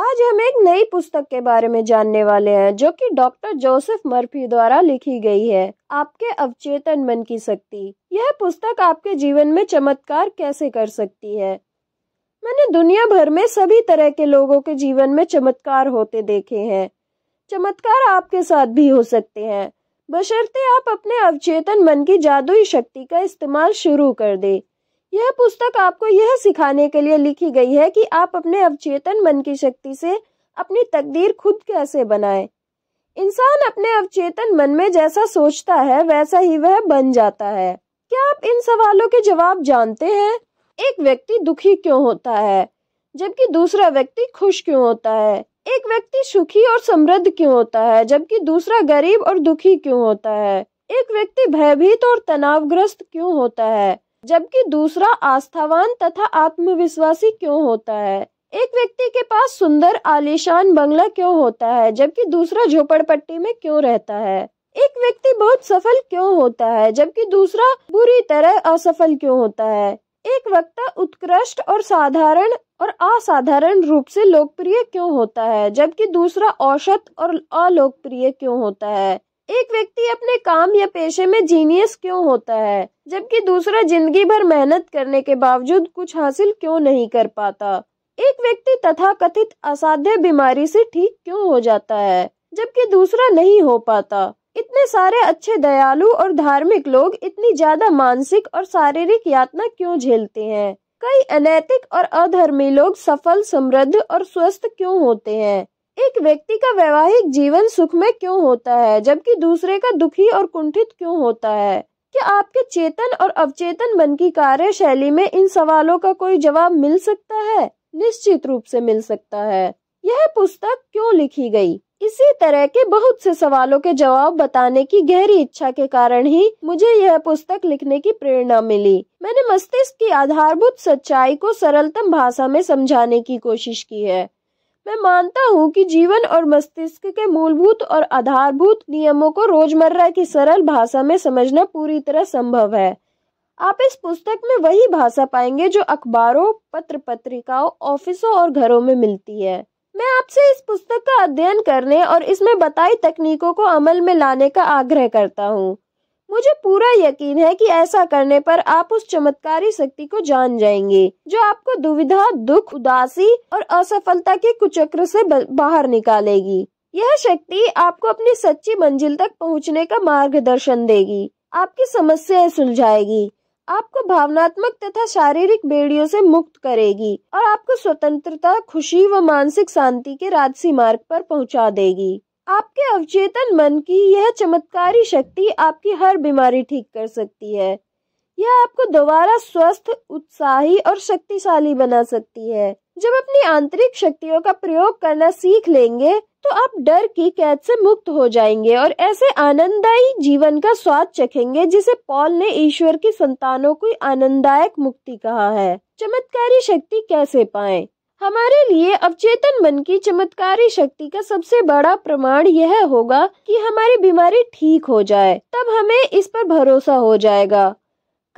आज हम एक नई पुस्तक के बारे में जानने वाले हैं जो कि डॉक्टर जोसेफ मर्फी द्वारा लिखी गई है आपके अवचेतन मन की शक्ति यह पुस्तक आपके जीवन में चमत्कार कैसे कर सकती है मैंने दुनिया भर में सभी तरह के लोगों के जीवन में चमत्कार होते देखे हैं चमत्कार आपके साथ भी हो सकते हैं बशर्ते आप अपने अवचेतन मन की जादुई शक्ति का इस्तेमाल शुरू कर दें यह पुस्तक आपको यह सिखाने के लिए लिखी गई है कि आप अपने अवचेतन मन की शक्ति से अपनी तकदीर खुद कैसे बनाए इंसान अपने अवचेतन मन में जैसा सोचता है वैसा ही वह बन जाता है क्या आप इन सवालों के जवाब जानते हैं एक व्यक्ति दुखी क्यों होता है जबकि दूसरा व्यक्ति खुश क्यों होता है एक व्यक्ति सुखी और समृद्ध क्यों होता है जबकि दूसरा गरीब और दुखी क्यों होता है एक व्यक्ति भयभीत और तनावग्रस्त क्यों होता है जबकि दूसरा आस्थावान तथा आत्मविश्वासी क्यों होता है एक व्यक्ति के पास सुंदर आलिशान बंगला क्यों होता है जबकि दूसरा झोपड़पट्टी में क्यों रहता है एक व्यक्ति बहुत सफल क्यों होता है जबकि दूसरा बुरी तरह असफल क्यों होता है एक वक्ता उत्कृष्ट और साधारण और असाधारण रूप से लोकप्रिय क्यों होता है जबकि दूसरा औसत और अलोकप्रिय क्यों होता है एक व्यक्ति अपने काम या पेशे में जीनियस क्यों होता है जबकि दूसरा जिंदगी भर मेहनत करने के बावजूद कुछ हासिल क्यों नहीं कर पाता एक व्यक्ति तथा कथित असाध्य बीमारी से ठीक क्यों हो जाता है जबकि दूसरा नहीं हो पाता इतने सारे अच्छे दयालु और धार्मिक लोग इतनी ज्यादा मानसिक और शारीरिक यातना क्यों झेलते हैं कई अनैतिक और अधर्मी लोग सफल समृद्ध और स्वस्थ क्यों होते हैं एक व्यक्ति का वैवाहिक जीवन सुखमय क्यों होता है जबकि दूसरे का दुखी और कुंठित क्यों होता है क्या आपके चेतन और अवचेतन मन की कार्यशैली में इन सवालों का कोई जवाब मिल सकता है निश्चित रूप से मिल सकता है यह पुस्तक क्यों लिखी गई इसी तरह के बहुत से सवालों के जवाब बताने की गहरी इच्छा के कारण ही मुझे यह पुस्तक लिखने की प्रेरणा मिली मैंने मस्तिष्क की आधारभूत सच्चाई को सरलतम भाषा में समझाने की कोशिश की है मैं मानता हूँ कि जीवन और मस्तिष्क के मूलभूत और आधारभूत नियमों को रोजमर्रा की सरल भाषा में समझना पूरी तरह संभव है आप इस पुस्तक में वही भाषा पाएंगे जो अखबारों पत्र पत्रिकाओं ऑफिसों और घरों में मिलती है मैं आपसे इस पुस्तक का अध्ययन करने और इसमें बताई तकनीकों को अमल में लाने का आग्रह करता हूँ मुझे पूरा यकीन है कि ऐसा करने पर आप उस चमत्कारी शक्ति को जान जाएंगे जो आपको दुविधा दुख उदासी और असफलता के कुचक्र से बाहर निकालेगी यह शक्ति आपको अपनी सच्ची मंजिल तक पहुंचने का मार्गदर्शन देगी आपकी समस्याएं सुलझाएगी आपको भावनात्मक तथा शारीरिक बेड़ियों से मुक्त करेगी और आपको स्वतंत्रता खुशी व मानसिक शांति के राजसी मार्ग पर पहुंचा देगी आपके अवचेतन मन की यह चमत्कारी शक्ति आपकी हर बीमारी ठीक कर सकती है यह आपको दोबारा स्वस्थ उत्साही और शक्तिशाली बना सकती है जब अपनी आंतरिक शक्तियों का प्रयोग करना सीख लेंगे तो आप डर की कैद से मुक्त हो जाएंगे और ऐसे आनंददायी जीवन का स्वाद चखेंगे जिसे पॉल ने ईश्वर की संतानों की आनंददायक मुक्ति कहा है चमत्कारी शक्ति कैसे पाएं? हमारे लिए अवचेतन मन की चमत्कारी शक्ति का सबसे बड़ा प्रमाण यह होगा कि हमारी बीमारी ठीक हो जाए तब हमें इस पर भरोसा हो जाएगा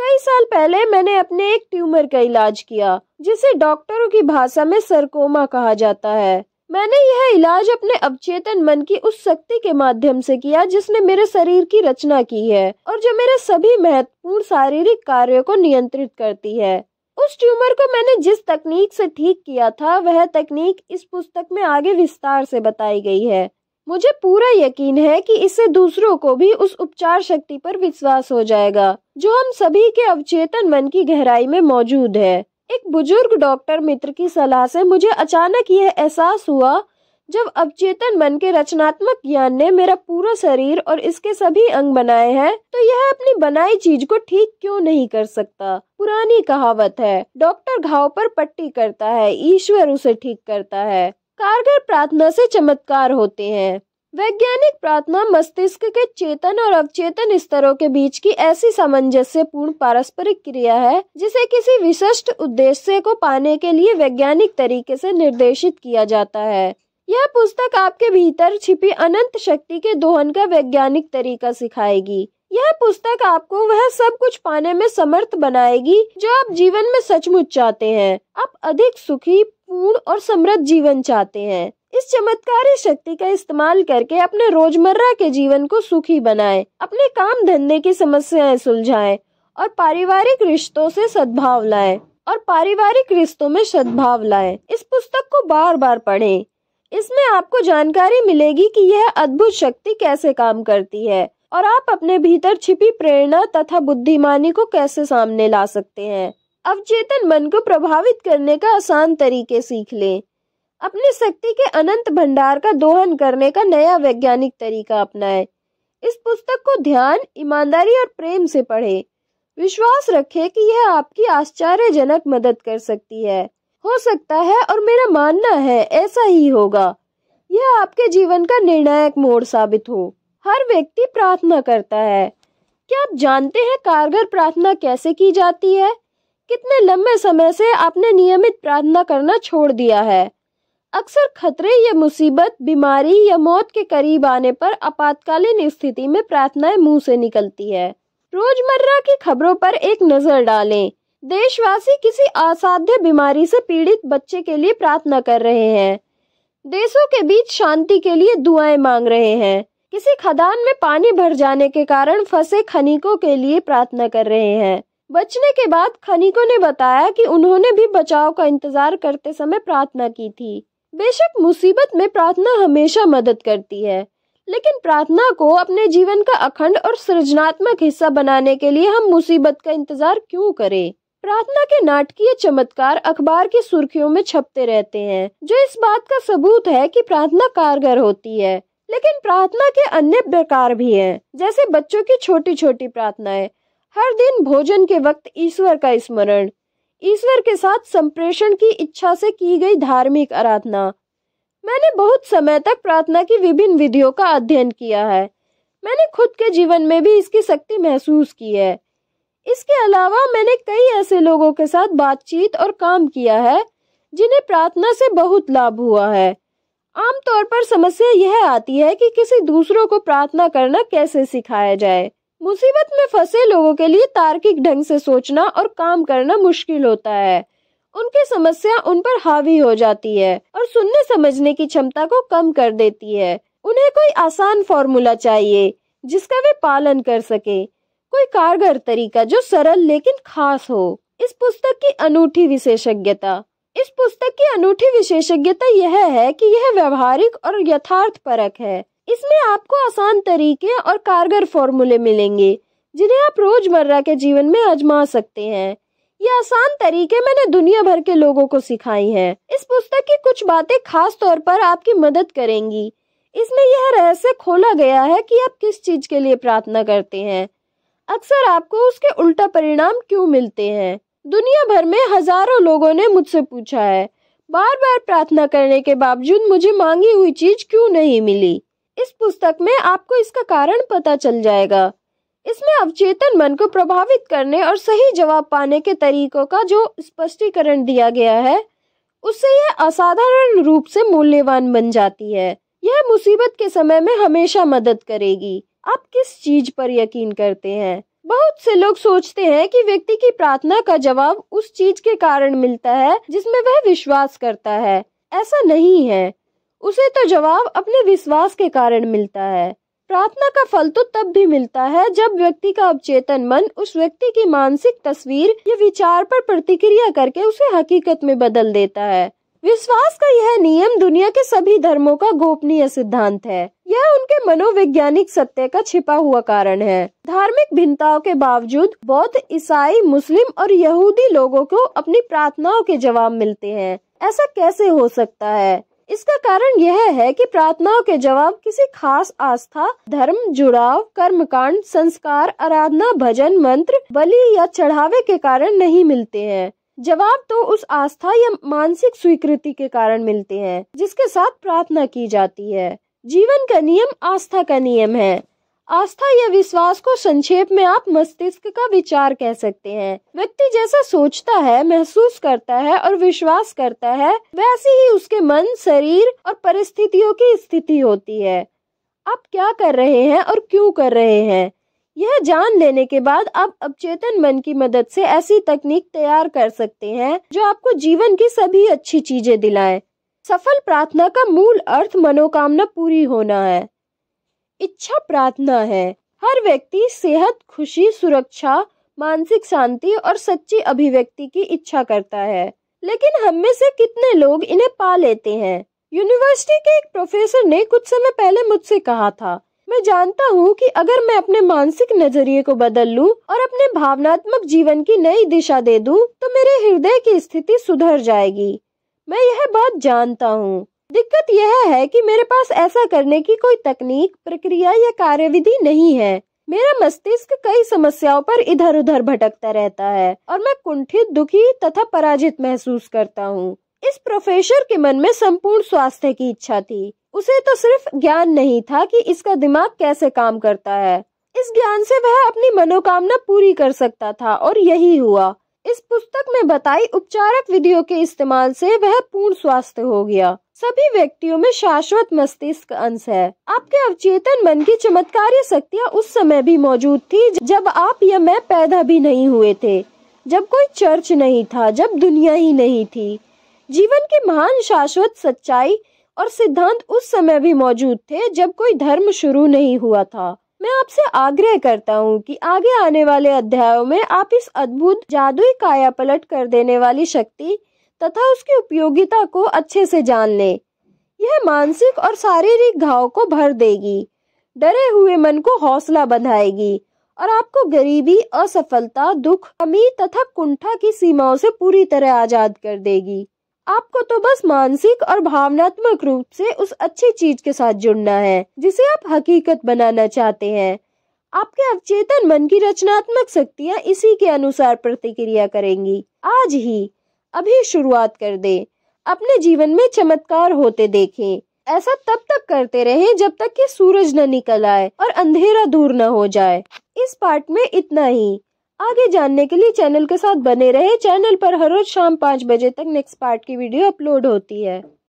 कई साल पहले मैंने अपने एक ट्यूमर का इलाज किया जिसे डॉक्टरों की भाषा में सरकोमा कहा जाता है मैंने यह इलाज अपने अवचेतन मन की उस शक्ति के माध्यम से किया जिसने मेरे शरीर की रचना की है और जो मेरे सभी महत्वपूर्ण शारीरिक कार्यों को नियंत्रित करती है उस ट्यूमर को मैंने जिस तकनीक से ठीक किया था वह तकनीक इस पुस्तक में आगे विस्तार से बताई गई है मुझे पूरा यकीन है कि इससे दूसरों को भी उस उपचार शक्ति पर विश्वास हो जाएगा जो हम सभी के अवचेतन मन की गहराई में मौजूद है एक बुजुर्ग डॉक्टर मित्र की सलाह से मुझे अचानक यह एहसास हुआ जब अवचेतन मन के रचनात्मक ज्ञान ने मेरा पूरा शरीर और इसके सभी अंग बनाए हैं तो यह अपनी बनाई चीज को ठीक क्यों नहीं कर सकता पुरानी कहावत है डॉक्टर घाव पर पट्टी करता है ईश्वर उसे ठीक करता है कारगर प्रार्थना से चमत्कार होते हैं वैज्ञानिक प्रार्थना मस्तिष्क के चेतन और अवचेतन स्तरों के बीच की ऐसी सामंजस्य पूर्ण पारस्परिक क्रिया है जिसे किसी विशिष्ट उद्देश्य को पाने के लिए वैज्ञानिक तरीके से निर्देशित किया जाता है यह पुस्तक आपके भीतर छिपी अनंत शक्ति के दोहन का वैज्ञानिक तरीका सिखाएगी यह पुस्तक आपको वह सब कुछ पाने में समर्थ बनाएगी जो आप जीवन में सचमुच चाहते हैं आप अधिक सुखी पूर्ण और समृद्ध जीवन चाहते हैं इस चमत्कारी शक्ति का इस्तेमाल करके अपने रोजमर्रा के जीवन को सुखी बनाएं, अपने काम धंधे की समस्याएं सुलझाएं और पारिवारिक रिश्तों से सद्भाव लाएं और पारिवारिक रिश्तों में सद्भाव लाएं। इस पुस्तक को बार बार पढ़ें। इसमें आपको जानकारी मिलेगी कि यह अद्भुत शक्ति कैसे काम करती है और आप अपने भीतर छिपी प्रेरणा तथा बुद्धिमानी को कैसे सामने ला सकते हैं अवचेतन मन को प्रभावित करने का आसान तरीके सीख लें अपनी शक्ति के अनंत भंडार का दोहन करने का नया वैज्ञानिक तरीका अपनाएं इस पुस्तक को ध्यान ईमानदारी और प्रेम से पढ़ें विश्वास रखें कि यह आपकी आश्चर्यजनक मदद कर सकती है हो सकता है और मेरा मानना है ऐसा ही होगा यह आपके जीवन का निर्णायक मोड़ साबित हो हर व्यक्ति प्रार्थना करता है क्या आप जानते हैं कारगर प्रार्थना कैसे की जाती है कितने लंबे समय से आपने नियमित प्रार्थना करना छोड़ दिया है अक्सर खतरे या मुसीबत बीमारी या मौत के करीब आने पर आपातकालीन स्थिति में प्रार्थनाएं मुंह से निकलती है रोजमर्रा की खबरों पर एक नजर डालें देशवासी किसी असाध्य बीमारी से पीड़ित बच्चे के लिए प्रार्थना कर रहे हैं देशों के बीच शांति के लिए दुआएं मांग रहे हैं किसी खदान में पानी भर जाने के कारण फंसे खनिकों के लिए प्रार्थना कर रहे हैं बचने के बाद खनिकों ने बताया कि उन्होंने भी बचाव का इंतजार करते समय प्रार्थना की थी बेशक मुसीबत में प्रार्थना हमेशा मदद करती है लेकिन प्रार्थना को अपने जीवन का अखंड और सृजनात्मक हिस्सा बनाने के लिए हम मुसीबत का इंतजार क्यों करें प्रार्थना के नाटकीय चमत्कार अखबार की सुर्खियों में छपते रहते हैं जो इस बात का सबूत है कि प्रार्थना कारगर होती है लेकिन प्रार्थना के अन्य प्रकार भी हैं, जैसे बच्चों की छोटी छोटी प्रार्थनाएं हर दिन भोजन के वक्त ईश्वर का स्मरण ईश्वर के साथ संप्रेषण की इच्छा से की गई धार्मिक आराधना मैंने बहुत समय तक प्रार्थना की विभिन्न विधियों का अध्ययन किया है मैंने खुद के जीवन में भी इसकी शक्ति महसूस की है इसके अलावा मैंने कई ऐसे लोगों के साथ बातचीत और काम किया है जिन्हें प्रार्थना से बहुत लाभ हुआ है आमतौर पर समस्या यह आती है कि किसी दूसरों को प्रार्थना करना कैसे सिखाया जाए मुसीबत में फंसे लोगों के लिए तार्किक ढंग से सोचना और काम करना मुश्किल होता है उनकी समस्या उन पर हावी हो जाती है और सुनने समझने की क्षमता को कम कर देती है उन्हें कोई आसान फॉर्मूला चाहिए जिसका वे पालन कर सके कोई कारगर तरीका जो सरल लेकिन खास हो इस पुस्तक की अनूठी विशेषज्ञता इस पुस्तक की अनूठी विशेषज्ञता यह है कि यह व्यवहारिक और यथार्थ परक है इसमें आपको आसान तरीके और कारगर फॉर्मूले मिलेंगे जिन्हें आप रोजमर्रा के जीवन में आजमा सकते हैं ये आसान तरीके मैंने दुनिया भर के लोगों को सिखाई हैं। इस पुस्तक की कुछ बातें खास तौर पर आपकी मदद करेंगी इसमें यह रहस्य खोला गया है कि आप किस चीज के लिए प्रार्थना करते हैं अक्सर आपको उसके उल्टा परिणाम क्यों मिलते हैं दुनिया भर में हजारों लोगों ने मुझसे पूछा है बार बार प्रार्थना करने के बावजूद मुझे मांगी हुई चीज क्यों नहीं मिली इस पुस्तक में आपको इसका कारण पता चल जाएगा इसमें अवचेतन मन को प्रभावित करने और सही जवाब पाने के तरीकों का जो स्पष्टीकरण दिया गया है उससे यह असाधारण रूप से मूल्यवान बन जाती है यह मुसीबत के समय में हमेशा मदद करेगी आप किस चीज पर यकीन करते हैं बहुत से लोग सोचते हैं कि व्यक्ति की प्रार्थना का जवाब उस चीज के कारण मिलता है जिसमें वह विश्वास करता है ऐसा नहीं है उसे तो जवाब अपने विश्वास के कारण मिलता है प्रार्थना का फल तो तब भी मिलता है जब व्यक्ति का अवचेतन मन उस व्यक्ति की मानसिक तस्वीर या विचार पर प्रतिक्रिया करके उसे हकीकत में बदल देता है विश्वास का यह नियम दुनिया के सभी धर्मों का गोपनीय सिद्धांत है यह उनके मनोवैज्ञानिक सत्य का छिपा हुआ कारण है धार्मिक भिन्नताओं के बावजूद बौद्ध ईसाई मुस्लिम और यहूदी लोगों को अपनी प्रार्थनाओं के जवाब मिलते हैं ऐसा कैसे हो सकता है इसका कारण यह है कि प्रार्थनाओं के जवाब किसी खास आस्था धर्म जुड़ाव कर्मकांड संस्कार आराधना भजन मंत्र बलि या चढ़ावे के कारण नहीं मिलते हैं जवाब तो उस आस्था या मानसिक स्वीकृति के कारण मिलते हैं जिसके साथ प्रार्थना की जाती है जीवन का नियम आस्था का नियम है आस्था या विश्वास को संक्षेप में आप मस्तिष्क का विचार कह सकते हैं व्यक्ति जैसा सोचता है महसूस करता है और विश्वास करता है वैसे ही उसके मन शरीर और परिस्थितियों की स्थिति होती है आप क्या कर रहे हैं और क्यों कर रहे हैं यह जान लेने के बाद आप अवचेतन मन की मदद से ऐसी तकनीक तैयार कर सकते हैं जो आपको जीवन की सभी अच्छी चीजें दिलाए सफल प्रार्थना का मूल अर्थ मनोकामना पूरी होना है इच्छा प्रार्थना है हर व्यक्ति सेहत खुशी सुरक्षा मानसिक शांति और सच्ची अभिव्यक्ति की इच्छा करता है लेकिन हम में से कितने लोग इन्हें पा लेते हैं यूनिवर्सिटी के एक प्रोफेसर ने कुछ समय पहले मुझसे कहा था मैं जानता हूँ कि अगर मैं अपने मानसिक नजरिए को बदल लू और अपने भावनात्मक जीवन की नई दिशा दे दूँ तो मेरे हृदय की स्थिति सुधर जाएगी मैं यह बात जानता हूँ दिक्कत यह है कि मेरे पास ऐसा करने की कोई तकनीक प्रक्रिया या कार्यविधि नहीं है मेरा मस्तिष्क कई समस्याओं पर इधर उधर भटकता रहता है और मैं कुंठित दुखी तथा पराजित महसूस करता हूँ इस प्रोफेसर के मन में संपूर्ण स्वास्थ्य की इच्छा थी उसे तो सिर्फ ज्ञान नहीं था कि इसका दिमाग कैसे काम करता है इस ज्ञान से वह अपनी मनोकामना पूरी कर सकता था और यही हुआ इस पुस्तक में बताई उपचारक विधियों के इस्तेमाल से वह पूर्ण स्वास्थ्य हो गया सभी व्यक्तियों में शाश्वत मस्तिष्क अंश है आपके अवचेतन मन की चमत्कारी शक्तियाँ उस समय भी मौजूद थी जब आप या मैं पैदा भी नहीं हुए थे जब कोई चर्च नहीं था जब दुनिया ही नहीं थी जीवन की महान शाश्वत सच्चाई और सिद्धांत उस समय भी मौजूद थे जब कोई धर्म शुरू नहीं हुआ था मैं आपसे आग्रह करता हूँ कि आगे आने वाले अध्यायों में आप इस अद्भुत जादुई काया पलट कर देने वाली शक्ति तथा उसकी उपयोगिता को अच्छे से जान ले यह मानसिक और शारीरिक घाव को भर देगी डरे हुए मन को हौसला बढ़ाएगी और आपको गरीबी असफलता दुख कमी तथा कुंठा की सीमाओं से पूरी तरह आजाद कर देगी आपको तो बस मानसिक और भावनात्मक रूप से उस अच्छी चीज के साथ जुड़ना है जिसे आप हकीकत बनाना चाहते हैं आपके अवचेतन मन की रचनात्मक शक्तियाँ इसी के अनुसार प्रतिक्रिया करेंगी आज ही अभी शुरुआत कर दे अपने जीवन में चमत्कार होते देखें ऐसा तब तक करते रहे जब तक कि सूरज न निकल आए और अंधेरा दूर न हो जाए इस पार्ट में इतना ही आगे जानने के लिए चैनल के साथ बने रहे चैनल पर हर रोज शाम पाँच बजे तक नेक्स्ट पार्ट की वीडियो अपलोड होती है